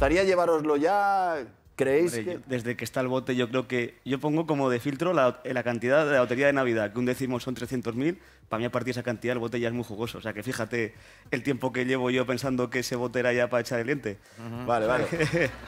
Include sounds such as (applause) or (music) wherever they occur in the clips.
gustaría llevaroslo ya? ¿Creéis que...? desde que está el bote, yo creo que... Yo pongo como de filtro la, cantidad de la lotería de Navidad, que un décimo son 300.000. Para mí, a partir de esa cantidad, el bote ya es muy jugoso. O sea, que fíjate el tiempo que llevo yo pensando que ese bote era ya para echar el diente. Vale, vale.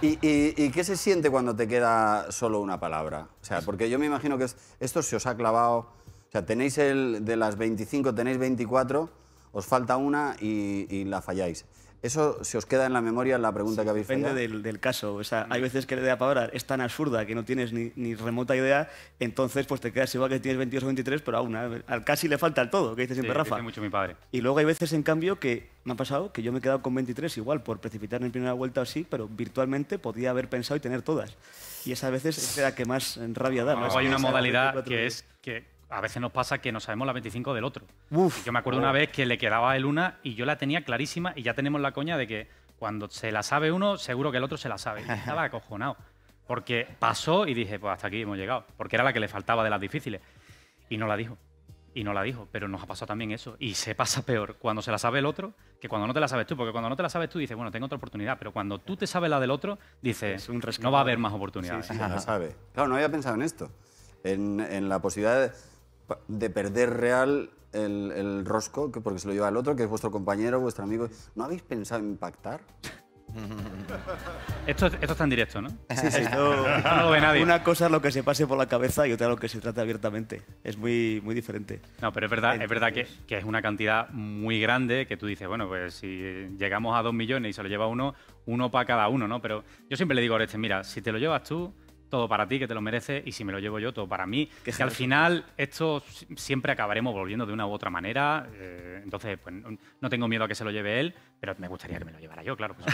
¿Y, qué se siente cuando te queda solo una palabra? O sea, porque yo me imagino que esto se os ha clavado... O sea, tenéis el de las 25, tenéis 24, os falta una y, y la falláis. ¿Eso se os queda en la memoria la pregunta que habéis hecho? Depende del, caso. O sea, hay mm. veces que la idea para es tan absurda que no tienes ni, remota idea, entonces pues te quedas igual que tienes 22 o 23, pero aún al casi le falta el todo, que dice siempre Rafa. mucho mi padre. Y luego hay veces, en cambio, que me ha pasado que yo me he quedado con 23 igual por precipitarme en primera vuelta o así, pero virtualmente podía haber pensado y tener todas. Y esas veces es la que más rabia da. No, hay una modalidad que es que a veces nos pasa que no sabemos la 25 del otro. yo me acuerdo una oh. vez que le quedaba el una y yo la tenía clarísima y ya tenemos la coña de que cuando se la sabe uno, seguro que el otro se la sabe. Y estaba (laughs) acojonado. Porque pasó y dije, pues hasta aquí hemos llegado. Porque era la que le faltaba de las difíciles. Y no la dijo. Y no la dijo. Pero nos ha pasado también eso. Y se pasa peor cuando se la sabe el otro que cuando no te la sabes tú. Porque cuando no te la sabes tú dices, bueno, tengo otra oportunidad. Pero cuando tú te sabes la del otro, dices, no va a haber más oportunidades. sabe. Claro, no había pensado en esto. En, en la posibilidad de de perder real el, el rosco, que porque se lo lleva el otro, que es vuestro compañero, vuestro amigo. ¿No habéis pensado en (laughs) Esto, esto está en directo, ¿no? Sí, sí. no (laughs) ve nadie. Una cosa es lo que se pase por la cabeza y otra lo que se trata abiertamente. Es muy, muy diferente. No, pero es verdad, es verdad que, que, es una cantidad muy grande que tú dices, bueno, pues si llegamos a dos millones y se lo lleva uno, uno para cada uno, ¿no? Pero yo siempre le digo a Oreste, mira, si te lo llevas tú, todo para ti, que te lo mereces, y si me lo llevo yo, todo para mí. Que al final esto siempre acabaremos volviendo de una u otra manera, eh, entonces pues, no tengo miedo a que se lo lleve él, pero me gustaría que me lo llevara yo, claro. (laughs)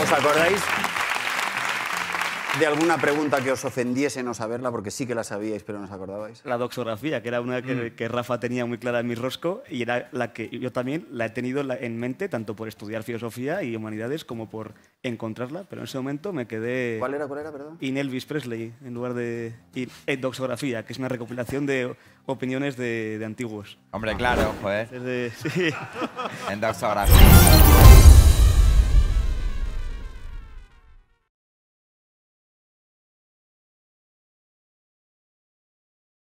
¿Os acordáis? de alguna pregunta que os ofendiese no saberla, porque sí que la sabíais, pero no os acordabais. La doxografía, que era una que, mm. Rafa tenía muy clara en mi rosco y era la que yo también la he tenido en mente, tanto por estudiar filosofía y humanidades como por encontrarla, pero en ese momento me quedé... ¿Cuál era, cuál era, perdón? In Elvis Presley, en lugar de doxografía, que es una recopilación de opiniones de, antiguos. Hombre, claro, joder. Desde, (laughs) sí. En doxografía.